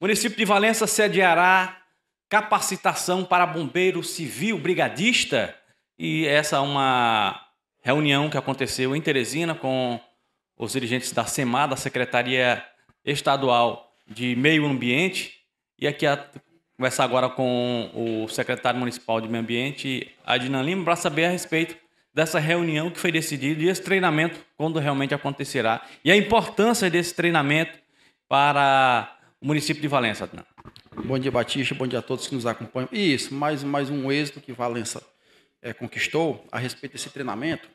município de Valença sediará capacitação para bombeiro civil brigadista e essa é uma reunião que aconteceu em Teresina com os dirigentes da SEMA, da Secretaria Estadual de Meio Ambiente, e aqui a conversar agora com o secretário municipal de Meio Ambiente, Adnan Lima, para saber a respeito dessa reunião que foi decidida e esse treinamento, quando realmente acontecerá, e a importância desse treinamento para o município de Valença, Bom dia, Batista. Bom dia a todos que nos acompanham. E isso, mais, mais um êxito que Valença é, conquistou a respeito desse treinamento,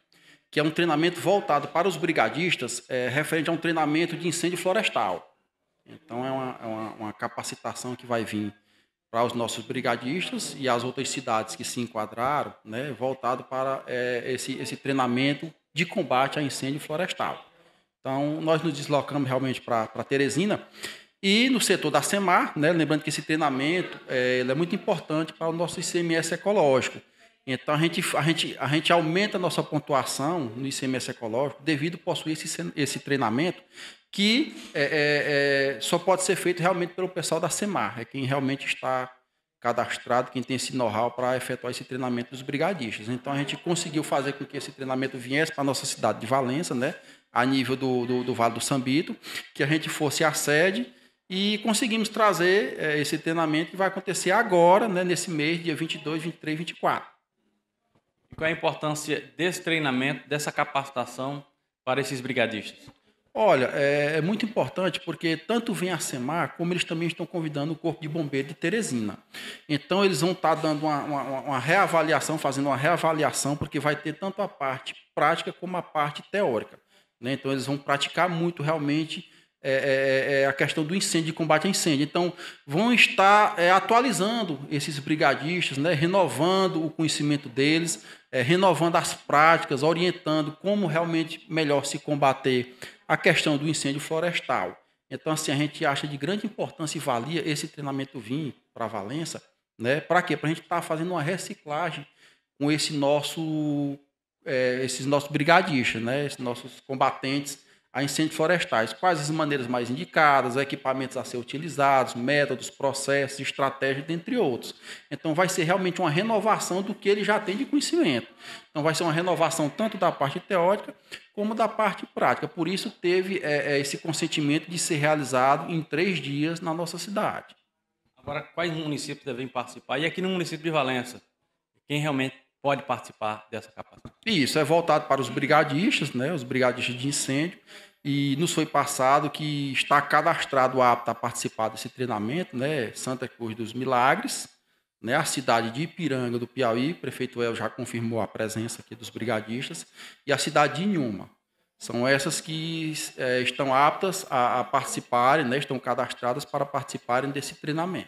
que é um treinamento voltado para os brigadistas, é, referente a um treinamento de incêndio florestal. Então, é uma, é uma, uma capacitação que vai vir para os nossos brigadistas e as outras cidades que se enquadraram, né, voltado para é, esse, esse treinamento de combate a incêndio florestal. Então, nós nos deslocamos realmente para Teresina e no setor da SEMAR, né, lembrando que esse treinamento é, é muito importante para o nosso ICMS ecológico. Então, a gente, a gente, a gente aumenta a nossa pontuação no ICMS ecológico devido a possuir esse, esse treinamento que é, é, é, só pode ser feito realmente pelo pessoal da SEMAR, é quem realmente está cadastrado, quem tem esse know-how para efetuar esse treinamento dos brigadistas. Então, a gente conseguiu fazer com que esse treinamento viesse para a nossa cidade de Valença, né, a nível do, do, do Vale do Sambito, que a gente fosse a sede e conseguimos trazer é, esse treinamento que vai acontecer agora, né, nesse mês, dia 22, 23, 24. E qual é a importância desse treinamento, dessa capacitação para esses brigadistas? Olha, é, é muito importante porque tanto vem a SEMAR, como eles também estão convidando o Corpo de Bombeiro de Teresina. Então, eles vão estar tá dando uma, uma, uma reavaliação, fazendo uma reavaliação, porque vai ter tanto a parte prática como a parte teórica. Né? Então, eles vão praticar muito realmente é é, é, é, a questão do incêndio, de combate a incêndio. Então, vão estar é, atualizando esses brigadistas, né, renovando o conhecimento deles, é, renovando as práticas, orientando como realmente melhor se combater a questão do incêndio florestal. Então, assim, a gente acha de grande importância e valia esse treinamento vir para Valença, né? Para quê? Para a gente estar tá fazendo uma reciclagem com esse nosso, esses nossos brigadistas, né? Esses nossos combatentes a incêndios florestais. Quais as maneiras mais indicadas, equipamentos a ser utilizados, métodos, processos, estratégias, dentre outros. Então, vai ser realmente uma renovação do que ele já tem de conhecimento. Então, vai ser uma renovação tanto da parte teórica como da parte prática. Por isso, teve é, é esse consentimento de ser realizado em três dias na nossa cidade. Agora, quais municípios devem participar? E aqui no município de Valença, quem realmente pode participar dessa capacitação. Isso, é voltado para os brigadistas, né, os brigadistas de incêndio, e nos foi passado que está cadastrado apto a participar desse treinamento, né, Santa Cruz dos Milagres, né, a cidade de Ipiranga do Piauí, o prefeito El já confirmou a presença aqui dos brigadistas, e a cidade de Nhuma. São essas que é, estão aptas a, a participarem, né, estão cadastradas para participarem desse treinamento.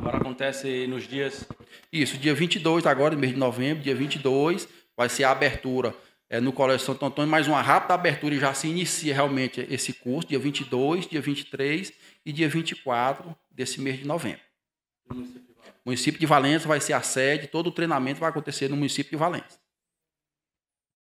Agora acontece nos dias. Isso, dia 22, agora, mês de novembro, dia 22, vai ser a abertura é, no Colégio Santo Antônio, mais uma rápida abertura e já se inicia realmente esse curso, dia 22, dia 23 e dia 24 desse mês de novembro. O município de Valença vai ser a sede, todo o treinamento vai acontecer no município de Valença.